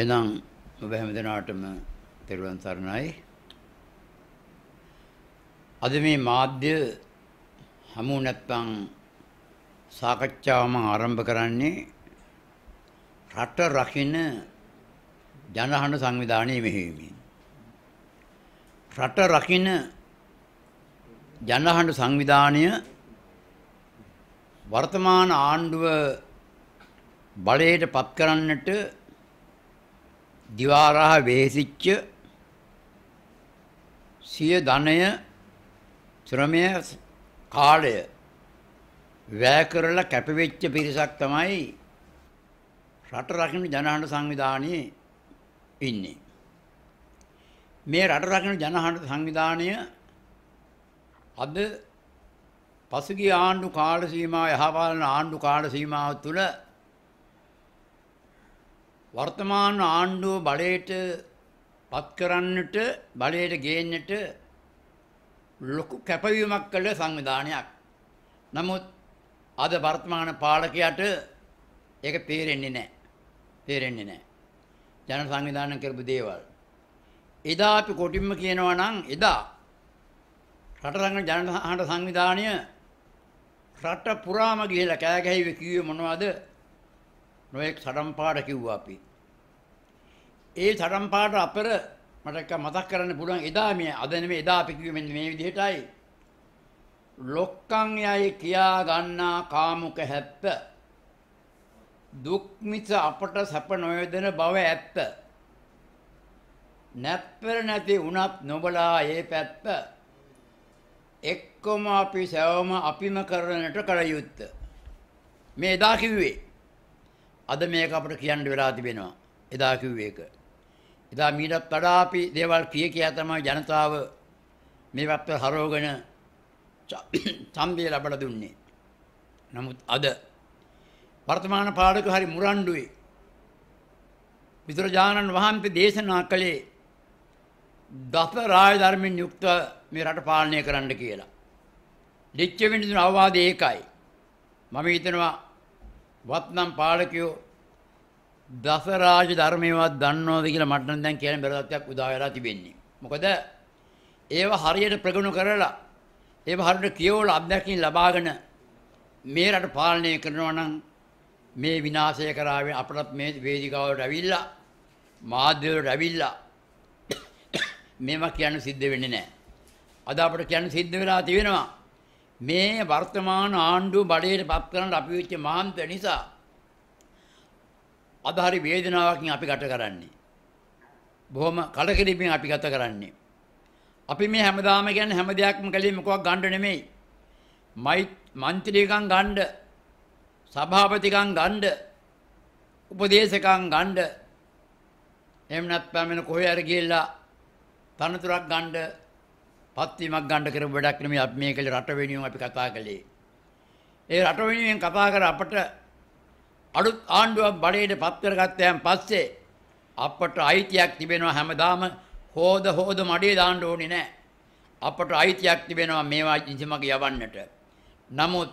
එනම් ඔබ හැම දෙනාටම තෙරුවන් සරණයි. අද මේ මාධ්‍ය හමු නැත්නම් සාකච්ඡාවම ආරම්භ කරන්නේ රට රකින්න ජනහන සංවිධානයේ මෙහෙයවීමෙන්. රට රකින්න ජනහන සංවිධානය වර්තමාන ආණ්ඩුව බලයට පත් කරන්නට දිවාරහ වෙහෙසිච්ච සිය ධනය ශ්‍රමය කාලය වැය කරලා කැපවෙච්ච පිරිසක් තමයි රට රකින්න ජනහඬ සංවිධානයේ ඉන්නේ. මේ රට රකින්න ජනහඬ සංවිධානය අද පසුගිය ආණ්ඩු කාල සීමාව යහපාලන ආණ්ඩු කාල සීමාව තුළ වර්තමාන ආණ්ඩුව බලයට පත් කරන්නට බලයට ගේන්නට ලොකු කැපවීමක් කළ සංවිධානයක්. නමුත් අද වර්තමාන පාලකයාට ඒක තේරෙන්නේ නැහැ. තේරෙන්නේ නැහැ. ජන සංවිධානය කරපු දේවල්. එදා අපි කොටින්ම කියනවා නම් එදා රටරංගන ජනහඬ සංවිධානය රට පුරාම ගිහිලා කෑ ගැහිවේ කිව්වේ මොනවද? නොයෙක් සඩම්පාඩ කිව්වා අපි. ඒ සඩම්පාඩ අපර මට මතක් කරන්න පුළුවන් එදා මේ අද නෙමෙයි එදා අපි කිව්වේ මෙන්න මේ විදිහටයි. ලොක්කන් යයි කියා ගන්නා කාමුක හැප්ප දුක් මිස අපට සැප නොයදෙන බව ඇත්ත. නැප්පර නැති වුණත් නොබලා ඒ පැත්ත එක්කොම අපි සැවම අපිම කරනට කළ යුත්ත. මේ එදා කිව්වේ අද මේක අපට කියන්න වෙලා තිබෙනවා. එදා කිව්වේ ඒක. එදා මීටත් වඩා අපි දේවල් කිය කියා තමයි ජනතාව මේ වත්ත හරෝගෙන ඡන්දය ලබලා දුන්නේ. නමුත් අද වර්තමාන පාඩක හරි මුරණ්ඩුයි. බුදුරජාණන් වහන්සේ දේශනා කළේ දස රාය ධර්මෙන් යුක්ත මේ රට පාලනය කරන්න කියලා. ලිච්ඡ වෙන අවවාදය ඒකයි. මම හිතනවා වත්නම් පාලකයෝ දසරාජ ධර්මයවත් දන්නවද කියලා මට නම් දැන් කියන බැලුවක්යක් උදා වෙලා තිබෙන්නේ. මොකද ඒව හරියට ප්‍රගුණ කරලා ඒව හරියට කියවලා අත්දැකීම් ලබාගෙන මේ රට පාලනය කරනවා නම් මේ විනාශය කරාවේ අපට මේ වේදිකාවට ඇවිල්ලා මාධ්‍යවලට ඇවිල්ලා මේවා කියන්න සිද්ධ වෙන්නේ නැහැ. අද අපට කියන්න සිද්ධ වෙලා තියෙනවා මේ වර්තමාන ආණ්ඩුව බඩේට පත් කරන්න අපි වෙච්ච මාන්ත නිසා අද හරි වේදනාවකින් අපි ගත කරන්නේ. බොහොම කලකිරීමෙන් අපි ගත කරන්නේ. අපි මේ හැමදාම කියන්නේ හැම දෙයක්ම කලේ මොකක් ගන්න නෙමෙයි. මයි മന്ത്രിකම් ගන්න, සභාපතිකම් ගන්න, උපදේශකම් ගන්න. එහෙම නැත්නම් වෙන කොහේ හරි ගිහිල්ලා තනතුරක් ගන්න, පත්වීමක් ගන්න කරපු වැඩක් නෙමෙයි අපි මේ කලේ රට වෙනුවෙන් අපි කතා කළේ. ඒ රට වෙනුවෙන් කතා කර අපට අලුත් ආණ්ඩුවක් බලයට පත් කරගත්තයන් පස්සේ අපට අයිතියක් තිබෙනවා හැමදාම හොද හොද මඩේ දාන්න ඕනේ නැහැ. අපට අයිතියක් තිබෙනවා මේවා නිසමග යවන්නට. නමුත්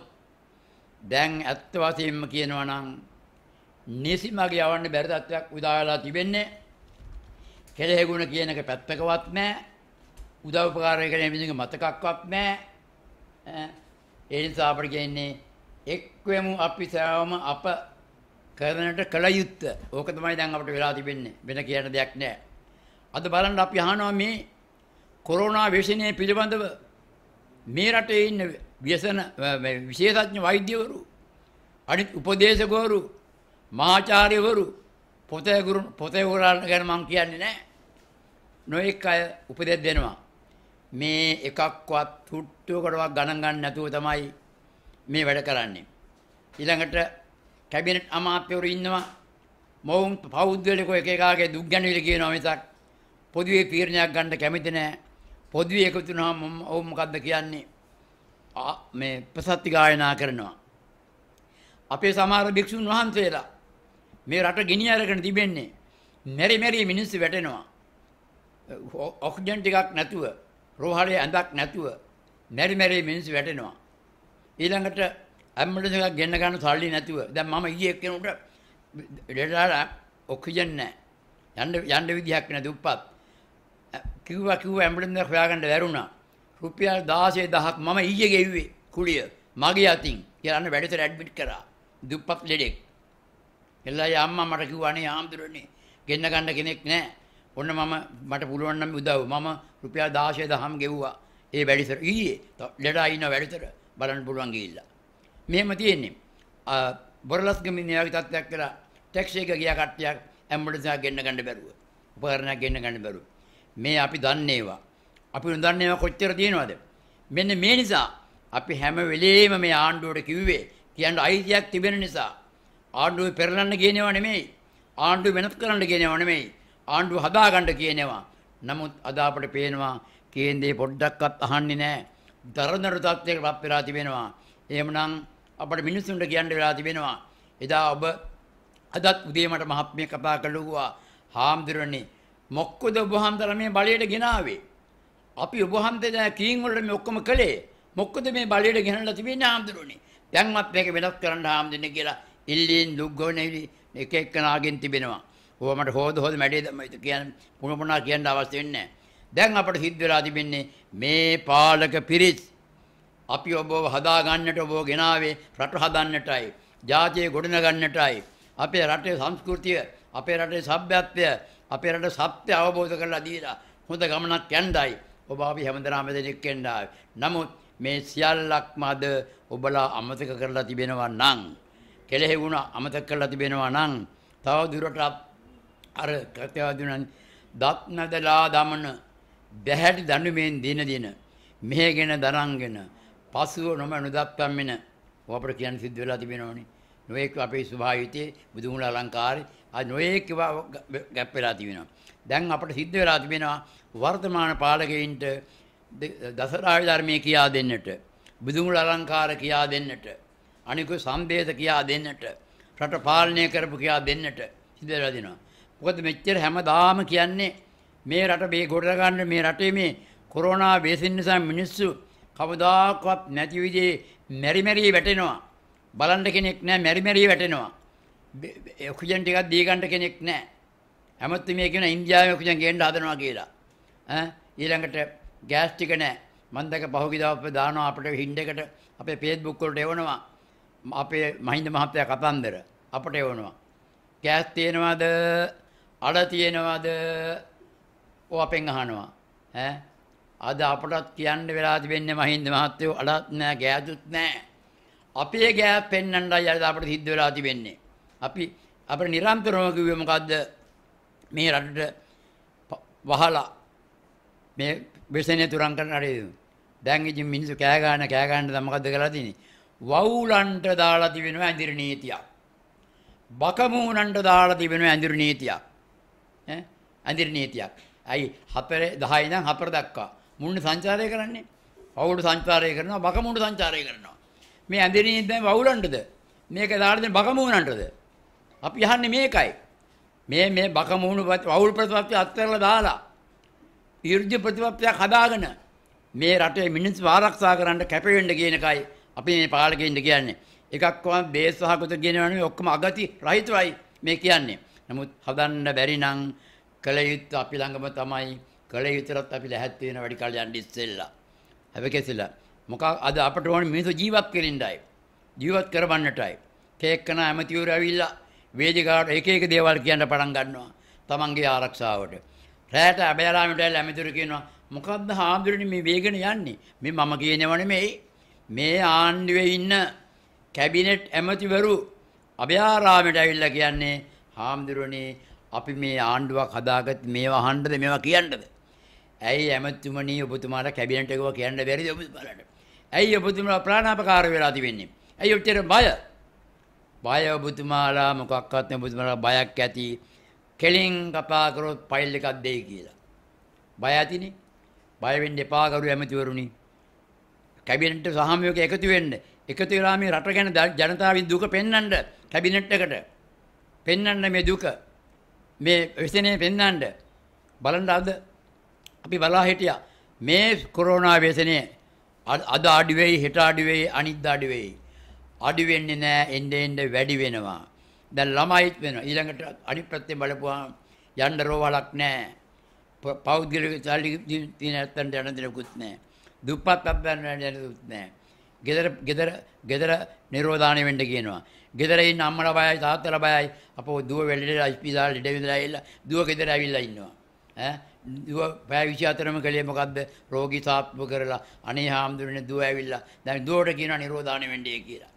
දැන් ඇත්ත වශයෙන්ම කියනවා නම් නිසිමග යවන්න බැරි තත්ත්වයක් උදාවලා තිබෙන්නේ. කෙලෙහිගුණ කියන එක පැත්තකවත් නැහැ. උදව්පකාරය කියන මිනිහගේ මතකක්වත් නැහැ. ඒ නිසා අපිට කියන්නේ එක්වෙමු අපි සෑම අප කරනට කළ යුත්ත ඕක තමයි දැන් අපට වෙලා තිබෙන්නේ වෙන කියන දෙයක් නෑ. අද බලන්න අපි අහනවා මේ කොරෝනා වේශනය පිළිබඳව මේ රටේ ඉන්න ව්‍යසන විශේෂඥ වෛද්‍යවරු අනිත් උපදේශකවරු මහාචාර්යවරු පොතේ ගුරු පොතේ ගුරුවරයන් ගැන මම කියන්නේ නෑ. නොඑක අය උපදෙස් දෙනවා. මේ එකක්වත් තුට්ටුවකටවත් ගණන් ගන්න නැතුව තමයි මේ වැඩ කරන්නේ. ඊළඟට කැබිනට් අමාත්‍යවරු ඉන්නවා. මොවුන් පෞද්ගලිකව එක එකාගේ දුක් ගැනවිල කියනවා මිසක් පොදුවේ තීරණයක් ගන්න කැමති නැහැ. පොදුවේ එකතු වුණාම ඔව් මොකද්ද කියන්නේ? මේ ප්‍රසත්ති ගායනා කරනවා. අපේ සමහර භික්ෂුන් වහන්සේලා මේ රට ගෙනිය අරගෙන තිබෙන්නේ මෙරි මෙරි මිනිස්සු වැටෙනවා. ඔක්සිජන් ටිකක් නැතුව, රෝහලේ ඇඳක් නැතුව මෙරි මෙරි මිනිස්සු වැටෙනවා. ඊළඟට ඇම්බලන්ස් එකක් ගෙන්න ගන්න සල්ලි නැතිව දැන් මම ඊයේ එක්කෙනෙකුට ලෙඩලා ඔක්සිජන් නැහැ යන්න යන්න විදිහක් නැ දුප්පත් කිව්වා කිව්වා ඇම්බලන්ස් එක හොයාගන්න බැරුණා රුපියල් 16000ක් මම ඊයේ ගෙව්වේ කුලිය මගේ අතින් කියලා වැඩිතර ඇඩ්මිට් කරා දුප්පත් ලෙඩෙක් එළයි අම්මා මට කිව්වා අනේ ආම්දුරනේ ගෙන්න ගන්න කෙනෙක් නැහැ ඔන්න මම මට පුළුවන් නම් උදව් මම රුපියල් 16000 ගෙව්වා ඒ වැඩිතර ඊයේ ලෙඩා ඉන්න වැඩිතර බලන්න පුළුවන් ගිහිල්ලා මෙහෙම තියෙන්නේ. බොරලස්ගමින් එයාගේ තත්ත්වයක් කියලා ටැක්සි එක ගියා කට්ටියක් ඇම්බුලන්ස් එකක් ගෙන්න ගන්න බැරුව. උපකරණයක් ගෙන්න ගන්න බැරුව. මේ අපි දන්නේ ඒවා. අපි නොදන්නේ ඒවා කොච්චර තියෙනවද? මෙන්න මේ නිසා අපි හැම වෙලේම මේ ආණ්ඩුවට කිව්වේ කියන්න අයිතියක් තිබෙන නිසා ආණ්ඩුවේ පෙරලන්න කියනවා නෙමෙයි. ආණ්ඩුව වෙනස් කරන්න කියනවා නෙමෙයි. ආණ්ඩුව හදාගන්න කියනවා. නමුත් අද අපට පේනවා කේන්දේ පොඩ්ඩක්වත් අහන්නේ නැහැ. දරදරු තත්ත්වයකට පත් වෙලා තිබෙනවා. එහෙමනම් අපට මිනිස්සුන්ට කියන්න වෙලා තිබෙනවා. එදා ඔබ අදත් උදේ මට මහත්මිය කතා කළා හාමුදුරනේ මොක්කද ඔබ වහන්සේලා මේ බලයට ගෙනාවේ? අපි ඔබ වහන්සේ කීන් වලට මේ ඔක්කොම කළේ. මොක්කද මේ බලයට ගෙනල්ලා තිබෙන්නේ හාමුදුරනේ? දැන්වත් මේක වෙනස් කරන්න හාමුදුරනේ කියලා ඉල්ලීන් දුක්ගොනෙවි එක එක්කනාගෙන් තිබෙනවා. ඕව මට හොද හොද මැඩේ තමයි කියන්න පුන පුනා කියන්න අවශ්‍ය වෙන්නේ නැහැ. දැන් අපට සිද්ධ වෙලා තිබෙන්නේ මේ පාලක පිරිස් අපි ඔබව හදාගන්නට ඔබව ගෙනාවේ රට හදන්නටයි. ජාතිය ගොඩනගන්නටයි. අපේ රටේ සංස්කෘතිය, අපේ රටේ සભ્યත්වය, අපේ රට සත්‍ය අවබෝධ කරලා දීලා හොඳ ගමනක් යන්නයි ඔබ අපි හැමදෙනාම දෙනෙක් නමුත් මේ සියල්ලක්ම අද ඔබලා අමතක කරලා තිබෙනවා නම් කෙලෙහිුණ අමතක කරලා තිබෙනවා නම් තව දුරට අර කතවදුනන් දත් නදලා දමන බැහැටි දඬුමෙන් දින දින මෙහෙගෙන දරන්ගෙන පසුව නොම නොදත්වම් වෙන අපට කියන් සිද්ධ වෙලා තිබෙනවනේ නොයෙක් අපේ ස්වභාවිතයේ බුදුහුණ අලංකාරය අ නොයෙක් ගැප් වෙලා තිබෙනවා. දැන් අපට සිද්ධ වෙලා තිබෙනවා වර්තමාන පාලකයින්ට දසරාය ධර්මය කියා දෙන්නට බුදුහුණ අලංකාර කියා දෙන්නට අනිකු සංදේශ කියා දෙන්නට රට පාලනය කරපු කියා දෙන්නට සිද්ධ වෙලා දෙනවා. මොකද මෙච්චර හැමදාම කියන්නේ මේ රට මේ ගොඩ ගන්න මේ රටේ මේ කොරෝනා වේසින් නිසා මිනිස්සු කවදාකවත් නැති විදිහේ මෙරි මෙරි වැටෙනවා. බලන්න කෙනෙක් නැහැ මෙරි මෙරි වැටෙනවා. ඔක්සිජන් ටිකක් දී ගන්න කෙනෙක් නැහැ. හැමතිස්සෙම මේ කියන ඉන්දියාවේ ඔක්සිජන් ගේන්න හදනවා කියලා. ඈ ඊළඟට ගෑස් ටික නැහැ. මම දැක පහුගිය දවස් දානවා අපිට හින්ඩෙකට අපේ Facebook වලට එවනවා. අපේ මහින්ද මහත්තයා කතන්දර අපට එවනවා. ගෑස් තියෙනවද? අඩ තියෙනවද? ඔය අපෙන් අහනවා. ඈ අද අපටත් කියන්න වෙලා තිබෙන්නේ මහින්ද මහත්තයෝ අඩත් නෑ ගෑදුත් නෑ. අපේ ගෑ පෙන්වන්නයි අද අපට සිද්ධ වෙලා තිබෙන්නේ. අපි අපිට නිරන්තරම කිව්වේ මොකද්ද? මේ රටට වහලා මේ වෙසෙනේ තුරන් කරන රටේ. දැන් ඉතින් මිනිස්සු කෑ ගන්න කෑ ගන්න දැන් මොකද්ද කරලා තියෙන්නේ? වවුලන්ට දාලා තිබෙනවා ඇඳිරි නීතියක්. බකමූණන්ට දාලා තිබෙනවා ඇඳිරි නීතියක්. ඈ ඇඳිරි නීතියක්. ඇයි හතර 10 ඉඳන් හතර දක්වා මුන්න සංචාරය කරන්නේ. වවුඩු සංචාරය කරනවා, බකමුඩු සංචාරය කරනවා. මේ ඇඳෙනින් දැන් වවුලන්ටද? මේක දාලා දැන් බකමුණන්ටද? අපි අහන්නේ මේකයි. මේ මේ බකමුණු වවුල් ප්‍රතිපත්තිය අත්හැරලා දාලා ඊර්ජ්‍ය ප්‍රතිපත්තියක් හදාගෙන මේ රටේ මිනිස්සු ආරක්ෂා කරන්න කැපවෙන්න කියන එකයි අපි මේ පාලකෙින්ද කියන්නේ. එකක් කොහොම බේස් සහගත කියනවනේ ඔක්කොම අගති රහිතවයි මේ කියන්නේ. නමුත් හදන්න බැරි නම් කල යුත්තේ අපි ළඟම තමයි කලේ විතරත් අපි ලැහැත් වෙන වැඩි කාලයක් යන්න ඉස්සෙල්ලා. හැබැයි මොකක් අද අපට ඕනේ මිනිස්සු ජීවත් කරෙන්නයි. ජීවත් කරවන්නටයි. කේක්කන ඇමතිවරු ඇවිල්ලා වේදිකාවට එක එක දේවල් කියන්න පටන් ගන්නවා. තමන්ගේ ආරක්ෂාවට. රැයට අබේරාමට ඇවිල්ලා ඇමතිවරු කියනවා මොකද්ද හාමුදුරනේ මේ වේගන යන්නේ? මේ මම කියනව නෙමෙයි. මේ ආණ්ඩුවේ ඉන්න කැබිනට් ඇමතිවරු අභයාරාමයට ඇවිල්ලා කියන්නේ හාමුදුරනේ අපි මේ ආණ්ඩුවක් හදාගත් මේවා අහන්නද මේවා කියන්නද ඇයි ඇමතුමනී ඔබතුමාට කැබිනට් එකව කියන්න බැරිද ඔබතුමාලට? ඇයි ඔබතුමා ප්‍රාණාපකාර වෙලා තිබෙන්නේ? ඇයි ඔච්චර බය? බය ඔබතුමාලා මොකක්වත් නෙවෙයි ඔබතුමාලා බයක් ඇති. කෙලින් කපා කරොත් ෆයිල් එකක් දෙයි කියලා. බය ඇතිනේ. බය වෙන්න එපා කරු ඇමතිවරුනි. කැබිනට් සහාමියෝක එකතු වෙන්න. එකතු වෙලා මේ රට ගැන ජනතාවින් දුක පෙන්වන්න කැබිනට් එකට. පෙන්වන්න මේ දුක. මේ විසනේ පෙන්වන්න. බලන්න අද අපි බලා හිටියා මේ කොරෝනා ව්‍යසනය අද අඩු වෙයි හෙට අඩු වෙයි අනිද්දා අඩු වෙයි අඩු වෙන්නේ නැහැ එන්න එන්න වැඩි වෙනවා දැන් ළමයිත් වෙනවා ඊළඟට අනිත් පැත්තෙන් බලපුවාම යන්න රෝවලක් නැහැ පෞද්ගලික සල්ලි තියෙන නැත්තන්ට යන්න දෙනකුත් නැහැ දුප්පත් අබ්බන් යන්න දෙනකුත් නැහැ ගෙදර ගෙදර ගෙදර නිරෝධානය වෙන්න කියනවා ගෙදර ඉන්න අම්මලා බයයි තාත්තලා බයයි අපෝ දුව වෙල්ලේ ඉස්පිසාල ඩෙඩ විඳලා ඇවිල්ලා දුව ගෙදර ඇවිල්ලා ඉන්නවා ඈ දුව පැය 24ම කලේ මොකද්ද රෝගී සාප්පු කරලා අනේ හාමුදුරනේ දුව ඇවිල්ලා දැන් දුවට කියනවා නිරෝධාන වෙන්නේ කියලා.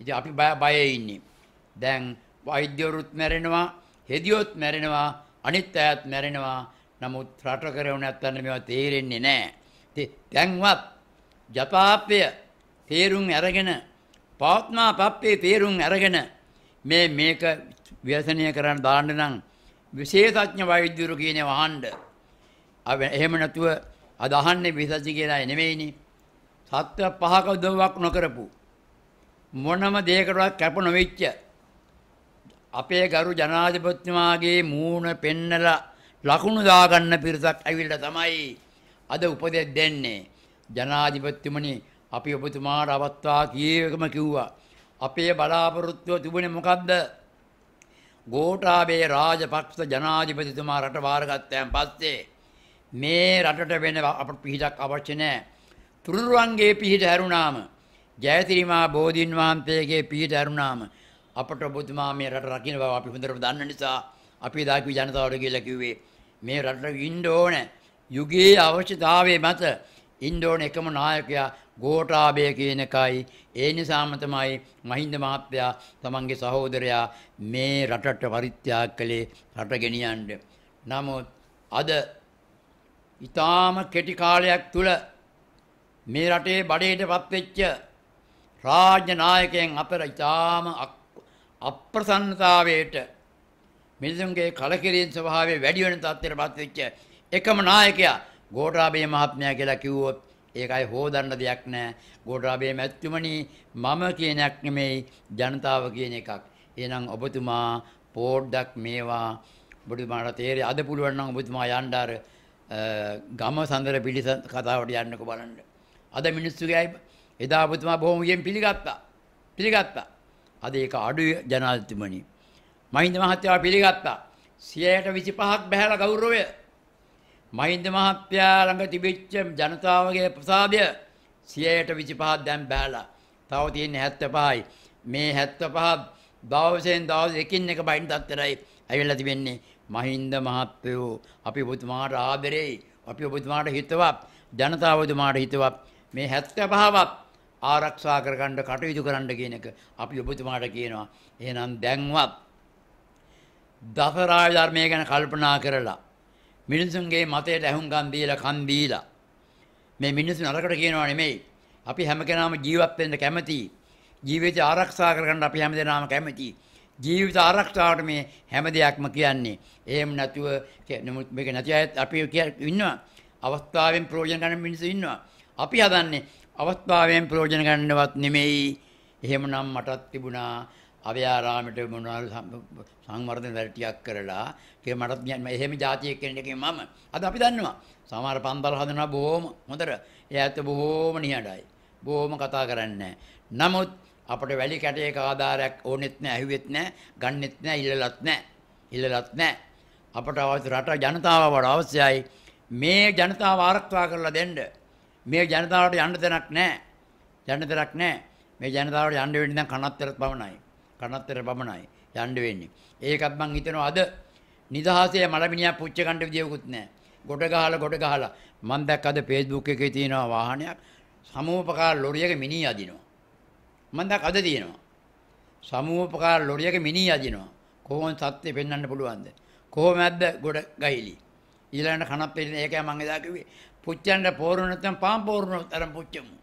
ඉතින් අපි බය බයේ ඉන්නේ. දැන් වෛද්‍යවරුත් මැරෙනවා, හෙදියොත් මැරෙනවා, අනිත් අයත් මැරෙනවා. නමුත් රට කරව නැත්තන් මේවා තේරෙන්නේ නැහැ. දැන්වත් ජපාප්පය තේරුම් අරගෙන පවත්මා පප්පේ තේරුම් අරගෙන මේ මේක ව්‍යසනය කරන්න දාන්න නම් විශේෂඥ වෛද්‍යවරු කියන්නේ වහන්න එහෙම නැතුව අද අහන්නේ විසසි කියලා නෙමෙයිනේ. සත්‍ය පහක උදව්වක් නොකරපු මොනම දෙයකටවත් කැප නොවෙච්ච අපේ ගරු ජනාධිපතිතුමාගේ මූණ පෙන්නලා ලකුණු දාගන්න පිරිසක් ඇවිල්ලා තමයි අද උපදෙස් දෙන්නේ. ජනාධිපතිතුමනි අපි ඔබතුමාට අවස්ථා කීයකම කිව්වා. අපේ බලාපොරොත්තුව තිබුණේ මොකද්ද? ගෝඨාභය රාජපක්ෂ ජනාධිපතිතුමා රට වාරගත්තයන් පස්සේ මේ රටට වෙන අපට පිහිටක් අවශ්‍ය නැහැ. තුනුරුවන්ගේ පිහිට හැරුණාම, ජයතිරිමා බෝධින් වහන්සේගේ පිහිට හැරුණාම අපට ඔබතුමා මේ රට රකින්න බව අපි හොඳටම දන්න නිසා අපි දාකි ජනතාවට කියලා කිව්වේ මේ රටට ඉන්න ඕනේ. යුගයේ අවශ්‍යතාවයේ මත ඉන්න ඕනේ එකම නායකයා ගෝඨාභය කියන එකයි. ඒ නිසාම තමයි මහින්ද මහත්තයා තමන්ගේ සහෝදරයා මේ රටට පරිත්‍යාග කළේ රට ගෙනියන්න. නමුත් අද ඊටාම කෙටි කාලයක් තුල මේ රටේ බඩේටපත් වෙච්ච රාජ්‍ය නායකයන් අපර ඊටාම අප්‍රසන්නතාවයට මිනිසුන්ගේ කලකිරීම ස්වභාවය වැඩි වෙන තත්ත්වයටපත් වෙච්ච එකම නායකයා ගෝඨාභය මහත්මයා කියලා කිව්වොත් ඒකයි හොදන්න දෙයක් නැහැ. ගෝඨාභය මැතිතුමනි මම කියනක් නෙමෙයි ජනතාව කියන එකක්. එහෙනම් ඔබතුමා පොඩ්ඩක් මේවා ඔබතුමාට තේරෙයි අද පුළුවන් නම් ඔබතුමා යන්න ගම සඳර පිළිස කතාවට යන්නක බලන්න. අද මිනිස්සුගේයි එදා පුතුමා බොහොමගෙන් පිළිගත්තා. පිළිගත්තා. අද ඒක අඩු ජනාධිපතිතුමනි. මහින්ද මහත්තයා පිළිගත්තා. 125ක් බහැලා ගෞරවය. මහින්ද මහත්තයා ළඟ තිබිච්ච ජනතාවගේ ප්‍රසාදය 125ක් දැන් බහැලා. තව තියෙන්නේ 75යි. මේ 75 දවසෙන් දවස එකින් එක බයින් තත්තරයි ඇවිල්ලා තිබෙන්නේ. මහින්ද මහත්තයෝ අපි ඔබතුමාට ආදරෙයි අපි ඔබතුමාට හිතවත් ජනතාව ඔබතුමාට හිතවත් මේ 75වත් ආරක්ෂා කරගන්න කටයුතු කරන්න කියන එක අපි ඔබතුමාට කියනවා එහෙනම් දැන්වත් දසරාය ධර්මය ගැන කල්පනා කරලා මිනිසුන්ගේ මතයට ඇහුම්කන් දීලා කන් දීලා මේ මිනිස්සු නරකට කියනවා නෙමෙයි අපි හැම කෙනාම ජීවත් වෙන්න කැමතියි ජීවිතය ආරක්ෂා කරගන්න අපි හැමදෙනාම කැමතියි ජීවිත ආරක්ෂාවට මේ හැම දෙයක්ම කියන්නේ. එහෙම නැතුව නමුත් මේක නැති අය අපි ඉන්නවා. අවස්ථාවෙන් ප්‍රයෝජන ගන්න මිනිස්සු ඉන්නවා. අපි හදන්නේ අවස්ථාවෙන් ප්‍රයෝජන ගන්නවත් නෙමෙයි. එහෙමනම් මටත් තිබුණා අව්‍යාරාමයට මොනවාරි සංවර්ධන වැඩ ටිකක් කරලා ඒක මටත් එහෙම જાතියෙක් කෙනෙක් මම. අද අපි දන්නවා. සමහර පන්සල් හදනවා බොහොම හොඳට. ඒ ඇත්ත බොහොම නිහඬයි. බොහොම කතා කරන්නේ නමුත් අපට වැලි කැටයක ආධාරයක් ඕනෙත් නැහැ, ඇහුවෙත් නැහැ, ගන්නෙත් නැහැ, ඉල්ලලත් නැහැ. ඉල්ලලත් නැහැ. අපට අවශ්‍ය රට ජනතාවට අවශ්‍යයි මේ ජනතාව ආරක්ෂා කරලා දෙන්න. මේ ජනතාවට යන්න දෙයක් නැහැ. යන්න දෙයක් නැහැ. මේ ජනතාවට යන්න වෙන්නේ නම් කනත්තරත් පමණයි. කනත්තර පමණයි යන්න වෙන්නේ. ඒකත් මං හිතනවා අද නිදහසේ මලමිනියක් පුච්ච ගන්න විදියකුත් නැහැ. ගොඩ ගහලා ගොඩ ගහලා මම දැක්ක අද Facebook එකේ තියෙනවා වාහනයක් සමූපකාර ලොරියක මිනී අදිනවා. මම දැන් අද තියෙනවා. සමූහපකාර ලොරියක මිනී අදිනවා. කොහොමද සත්‍ය පෙන්වන්න පුළුවන්ද? කොහොමද ගොඩ ගහිලි? ඊළඟට කනක් පිළින ඒකයි මම එදා කිව්වේ. පුච්චන්න පෝරු නැත්නම් පාම් පෝරුන තරම් පුච්චමු.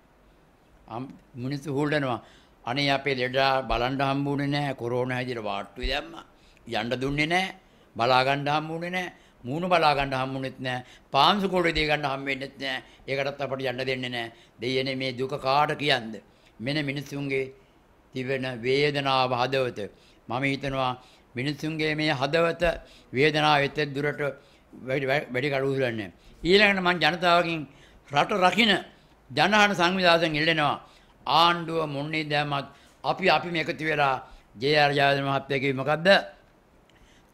මිනිස්සු හොල්ඩනවා. අනේ අපේ ලෙඩා බලන්න හම්බුනේ නැහැ. කොරෝනා හැදිර වාට්ටුවේ දැම්මා. යන්න දුන්නේ නැහැ. බලා ගන්න හම්බුනේ නැහැ. මූණ බලා ගන්න හම්බුනේත් නැහැ. පාංශු කොළේ දී ගන්න හම්බෙන්නේත් නැහැ. ඒකටත් අපට යන්න දෙන්නේ නැහැ. දෙයනේ මේ දුක කාට කියන්නේ? මෙන මිනිසුන්ගේ තිබෙන වේදනාව හදවත මම හිතනවා මිනිසුන්ගේ මේ හදවත වේදනාව එතෙත් දුරට වැඩි කඩුහුලන්නේ. ඊළඟට මං ජනතාවකින් රට රකින ජනහන සංවිධාසයෙන් ඉල්ලෙනවා ආණ්ඩුව මොන්නේ දැමත් අපි අපි මේකතු වෙලා ජේ.ආර් ජයවර්ධන මහත්තයා කිව්වේ මොකද්ද?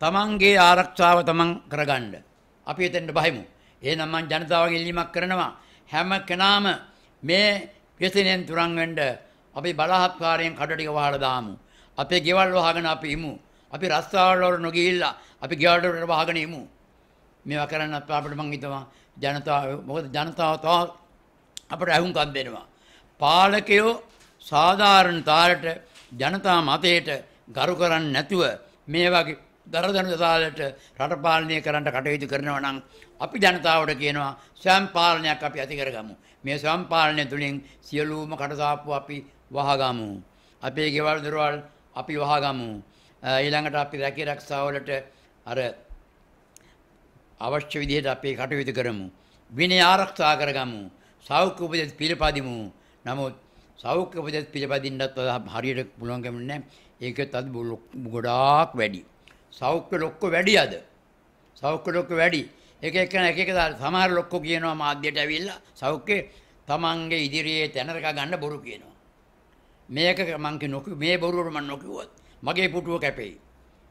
තමන්ගේ ආරක්ෂාව තමන් කරගන්න. අපි එතෙන්ට බහිමු. එහෙනම් මං ජනතාවගේ ඉල්ලීමක් කරනවා හැම කෙනාම මේ ව්‍යසනයෙන් තුරන් වෙන්න අපි බලහත්කාරයෙන් කඩ ටික වහලා දාමු. අපේ ගෙවල් වහගෙන අපි ඉමු. අපි රස්තාවල් වල නොගිහිල්ලා අපි ගෙවල් වල වහගෙන ඉමු. මේවා කරන්න අපිට මං හිතනවා ජනතාව මොකද ජනතාව තව අපට අහුම්කම් දෙනවා. පාලකයෝ සාධාරණ තාලට ජනතා මතයට ගරු කරන්නේ නැතුව මේ වගේ දරදනු තාලට රට පාලනය කරන්න කටයුතු කරනවා නම් අපි ජනතාවට කියනවා ස්වයං පාලනයක් අපි ඇති කරගමු. මේ සම්පාලනය තුළින් සියලූම කටසාප්පු අපි වහගමු. අපේ ගෙවල් දොරවල් අපි වහගමු. ඊළඟට අපි රැකී රක්ෂාවලට අර අවශ්‍ය විදිහට අපේ කටයුතු කරමු. විනය ආරක්ෂා කරගමු. සෞඛ්‍ය උපදෙස් පිළිපදිමු. නමුත් සෞඛ්‍ය උපදෙස් පිළිපදින්නත් වඩා හරියට පුළුවන්කම නැහැ. ඒකත් අද ගොඩාක් වැඩි. සෞඛ්‍ය ලොක්ක වැඩි අද. සෞඛ්‍ය ලොක්ක වැඩි. එක එක්කන එක එක දාලා සමහර ලොක්කෝ කියනවා මාධ්‍යයට ඇවිල්ලා සෞඛ්‍ය තමන්ගේ ඉදිරියේ තැනරක ගන්න බොරු කියනවා. මේක මං කිනොකු මේ බොරුවට මම නොකියුවත් මගේ පුටුව කැපෙයි.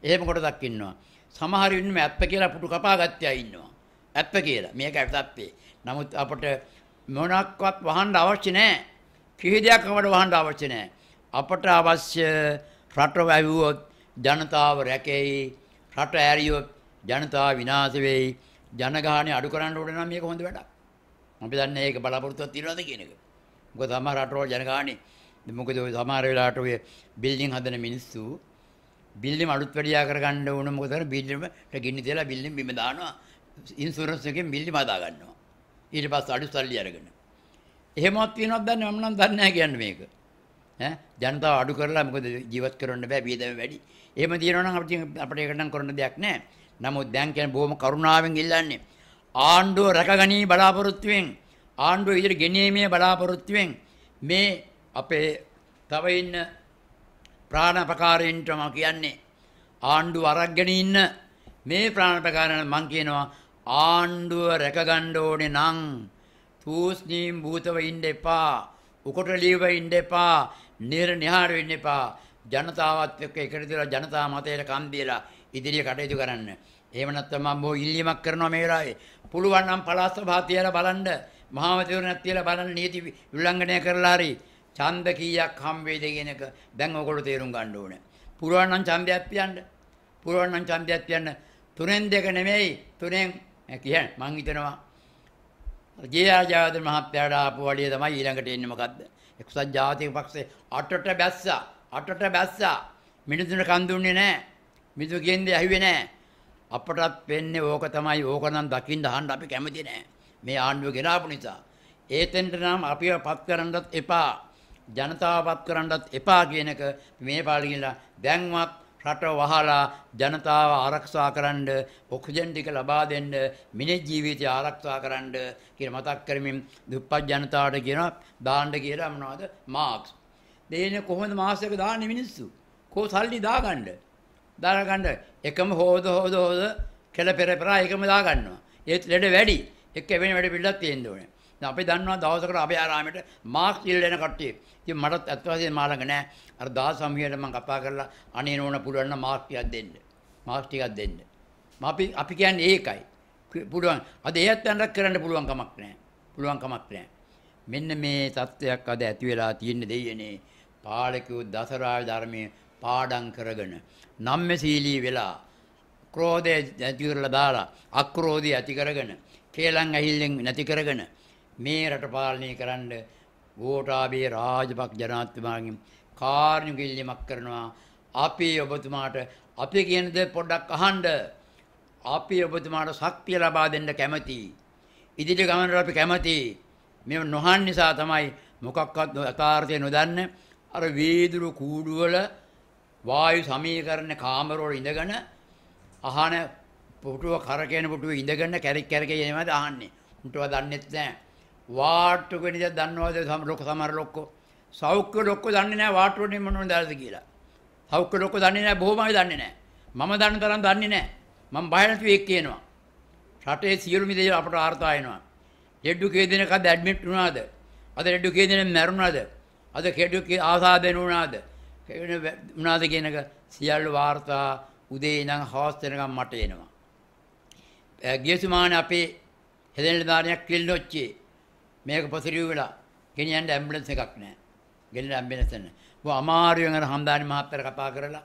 එහෙම කොටසක් ඉන්නවා. සමහර ඉන්නම ඇප්ප කියලා පුටු කපා ගත්තයා ඉන්නවා. ඇප්ප කියලා. මේක ඇත්තප්පේ. නමුත් අපට මොනක්වත් වහන්න අවශ්‍ය නැහැ. කිසි දෙයක් අපට වහන්න අවශ්‍ය නැහැ. අපට අවශ්‍ය රට වැවුවොත් ජනතාව රැකෙයි. රට ඇරියොත් ජනතාව විනාශ වෙයි. ජනගහණය අඩු කරන්න ඕන නම් මේක හොඳ වැඩක්. අපි දන්නේ ඒක බලාපොරොත්තුවක් තියනවාද කියන එක. මොකද සමහර රටවල් ජනගහණය මොකද ඔය සමහර වෙලාවට ඔය බිල්ඩින් හදන මිනිස්සු බිල්ඩින් අලුත් වැඩියා කරගන්න ඕන මොකද කරන්නේ බිල්ඩින්ට ගින්න තියලා බිල්ඩින් බිම දානවා ඉන්ෂුරන්ස් එකෙන් බිල්ඩින් හදා ගන්නවා. ඊට පස්සේ අඩු සල්ලි අරගෙන. එහෙමවත් වෙනවද දන්නේ මම නම් දන්නේ නැහැ කියන්නේ මේක. ඈ ජනතාව අඩු කරලා මොකද ජීවත් කරන්න බෑ වියදම වැඩි. එහෙම දිනනවා නම් අපිට අපිට ඒක නම් කරන්න දෙයක් නැහැ. නමුත් දැන් කියන්නේ බොහොම කරුණාවෙන් ඉල්ලන්නේ ආණ්ඩුව රැකගනී බලාපොරොත්තුවෙන් ආණ්ඩුව ඉදිරිය ගෙනීමේ බලාපොරොත්තුවෙන් මේ අපේ තව ඉන්න ප්‍රාණපකාරයන්ට මම කියන්නේ ආණ්ඩුව අරගෙන ඉන්න මේ ප්‍රාණපකාරයන් මම කියනවා ආණ්ඩුව රැකගන්න ඕනේ නම් තූස්නීම් භූතව ඉන්න එපා උකොටලීව ඉන්න එපා නිර්නිහාර වෙන්න එපා ජනතාවත් එක්ක එකතු වෙලා ජනතා මතයට කන් දීලා ඉදිරිය කටයුතු කරන්න. එහෙම නැත්නම් මම බොහෝ ඉල්ලීමක් කරනවා මේ වෙලාවේ. පුළුවන් නම් පළාත් සභා තියලා බලන්න, මහාවැතිවරණක් තියලා බලන්න නීති උල්ලංඝනය කරලා හරි ඡන්ද කීයක් හම් වේද කියන එක දැන් ඔයගොල්ලෝ තේරුම් ගන්න ඕනේ. පුළුවන් නම් ඡන්දයක් පියන්න. පුළුවන් නම් ඡන්දයක් පියන්න. තුනෙන් දෙක නෙමෙයි තුනෙන් කියන්නේ මං හිතනවා ජයජාත මහත්තයාට ආපු වළිය තමයි ඊළඟට එන්නේ මොකද්ද? එක්සත් ජාතික පක්ෂේ අටට බැස්සා අටට බැස්සා මිනිඳුන කන් දුන්නේ නැහැ. මිදු කියන්නේ ඇහුවේ නෑ. අපටත් වෙන්නේ ඕක තමයි. ඕක නම් දකින්න අහන්න අපි කැමති නෑ. මේ ආණ්ඩුව ගෙනාපු නිසා. ඒතෙන්ට නම් අපිව පත් කරන්නත් එපා. ජනතාව පත් කරන්නත් එපා කියන එක මේ පාළි කියලා දැන්වත් රට වහලා ජනතාව ආරක්ෂා කරන්න ඔක්සිජන් ටික ලබා දෙන්න මිනිස් ජීවිතය ආරක්ෂා කරන්න කියලා මතක් කරමින් දුප්පත් ජනතාවට කියනවා දාන්න කියලා මොනවද මාක්ස් දෙන්නේ කොහොමද මාස් එක දාන්නේ මිනිස්සු කොහොම සල්ලි දාගන්නේ දාලා ගන්න එකම හොද හොද හොද කෙල පෙර පෙර එකම දා ගන්නවා. ඒත් ලෙඩ වැඩි. එක්ක වෙන වැඩ පිළිලක් තියෙන්න ඕනේ. දැන් අපි දන්නවා දවසකට අපි ආරාමයට මාක්ස් ඉල් වෙන කට්ටිය. ඉතින් මටත් අත් වශයෙන් මා ළඟ නැහැ. අර දාස සමියට මම කතා කරලා අනේ නෝන පුළුවන් නම් මාක්ස් ටිකක් දෙන්න. මාක්ස් ටිකක් දෙන්න. මම අපි අපි කියන්නේ ඒකයි. පුළුවන්. අද ඒත් යන්නක් කරන්න පුළුවන් කමක් නැහැ. පුළුවන් කමක් නැහැ. මෙන්න මේ தත්වයක් අද ඇති වෙලා තියෙන දෙයනේ. පාලකෝ දසරාය ධර්මයේ පාඩම් කරගෙන නම්මශීලී වෙලා ක්‍රෝධය ඇති කරලා දාලා අක්‍රෝධය ඇති කරගෙන කේලම් ඇහිල්ලෙන් නැති කරගෙන මේ රට පාලනය කරන්න ගෝඨාභය රාජපක්ෂ ජනාධිපතිතුමාගෙන් කාර්යු කිල්ලීමක් කරනවා අපි ඔබතුමාට අපි කියනද පොඩ්ඩක් අහන්න අපි ඔබතුමාට ශක්තිය ලබා දෙන්න කැමති ඉදිරි ගමනට අපි කැමති මේ නොහන් නිසා තමයි මොකක්වත් යථාර්ථය නොදන්න අර වීදුරු කූඩුවල වායු සමීකරණ කාමරවල ඉඳගෙන අහන පුටුව කරකෙන පුටුව ඉඳගෙන කැරික් කැරක එනවාද අහන්නේ. උන්ටව දන්නෙත් නැහැ. වාට්ටු කෙනෙක් දන්නවද ලොකු සමහර ලොක්කෝ. සෞඛ්‍ය ලොක්කෝ දන්නේ නැහැ වාට්ටු වලින් මොනවද දාලාද කියලා. සෞඛ්‍ය ලොක්කෝ දන්නේ නැහැ බොහොමයි දන්නේ නැහැ. මම දන්න තරම් දන්නේ නැහැ. මම බය නැතුව ඒක කියනවා. රටේ සියලුම දේ අපට ආර්ථා වෙනවා. ලෙඩ්ඩු කී දෙනෙක්ද ඇඩ්මිට් වුණාද? අද ලෙඩ්ඩු කී දෙනෙක් මැරුණාද? අද කෙඩු ආසාදෙන් වුණාද? මොනවාද කියනක සියල්ල වාර්තා උදේ ඉඳන් හවස් වෙනකම් මට එනවා. ගියසුමාන අපේ හෙදෙන දානයක් කිල්ලොච්චේ මේක පොසිටිව් වෙලා ගෙනියන්න ඇම්බුලන්ස් එකක් නැහැ. ගෙනියන්න ඇම්බුලන්ස් නැහැ. බෝ අමාරුවෙන් අර හම්දානි මහත්තයා කතා කරලා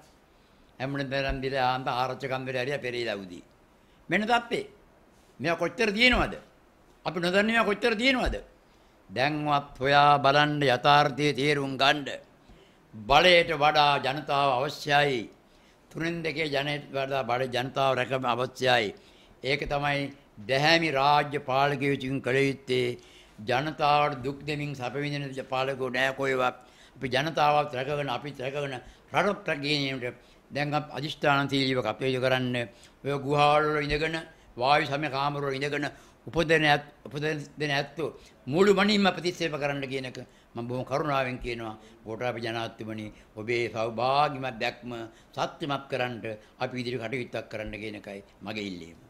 ඇම්බුලන්ස් දරන් දිලා ආන්ත ආරච්චකම් වෙලා හරිය පෙරේලා උදි. මෙන්න තත්ත්වේ. මෙයා කොච්චර දිනනවද? අපි නොදන්නේ මෙයා කොච්චර දිනනවද? දැන්වත් හොයා බලන්න යථාර්ථයේ තේරුම් ගන්නේ බලයට වඩා ජනතාව අවශ්‍යයි. තුනෙන් දෙකේ ජනයට වඩා බල ජනතාව රැකම අවශ්‍යයි. ඒක තමයි දැහැමි රාජ්‍ය පාලකයෝකින් කළ යුත්තේ ජනතාවට දුක් දෙමින් සැප විඳින පාලකෝ නෑ කොයිවත්. අපි ජනතාවත් රැකගෙන අපිත් රැකගෙන රට රැකගැනීමට දැන් අධිෂ්ඨානශීලීව කටයුතු කරන්න ඔය ගුහාවල ඉඳගෙන වායු සමය කාමරවල ඉඳගෙන උපදෙන උපදෙන ඇත්තෝ මුළු මනින්ම ප්‍රතික්ෂේප කරන්න කියන එක මම බොහොම කරුණාවෙන් කියනවා ගෝඨාභය ජනාධිපතිමනි ඔබේ සෞභාග්‍යමත් දැක්ම සත්‍යමත් කරන්න අපි ඉදිරි කටයුත්තක් කරන්න කියන එකයි මගේ ඉල්ලීම